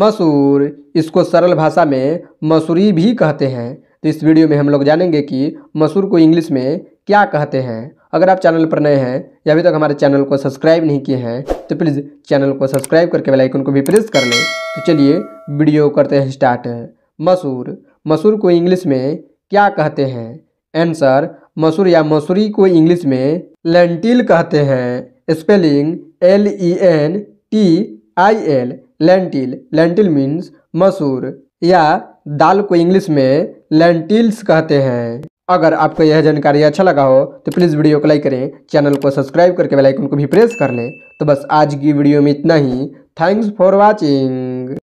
मसूर इसको सरल भाषा में मसूरी भी कहते हैं तो इस वीडियो में हम लोग जानेंगे कि मसूर को इंग्लिश में क्या कहते हैं अगर आप चैनल पर नए हैं या अभी तक हमारे चैनल को सब्सक्राइब नहीं किए हैं तो प्लीज़ चैनल को सब्सक्राइब करके बेल आइकन को भी प्रेस कर लें तो चलिए वीडियो करते हैं स्टार्ट मसूर मसूर को इंग्लिश में क्या कहते हैं आंसर मसूर या मसूरी को इंग्लिश में लेंटिल कहते हैं spelling L E N T I L lentil lentil means मसूर या दाल को इंग्लिश में लेंटिल्स कहते हैं अगर आपको यह जानकारी अच्छा लगा हो तो प्लीज़ वीडियो को लाइक करें चैनल को सब्सक्राइब करके बेल आइकन को भी प्रेस कर लें तो बस आज की वीडियो में इतना ही थैंक्स फॉर वॉचिंग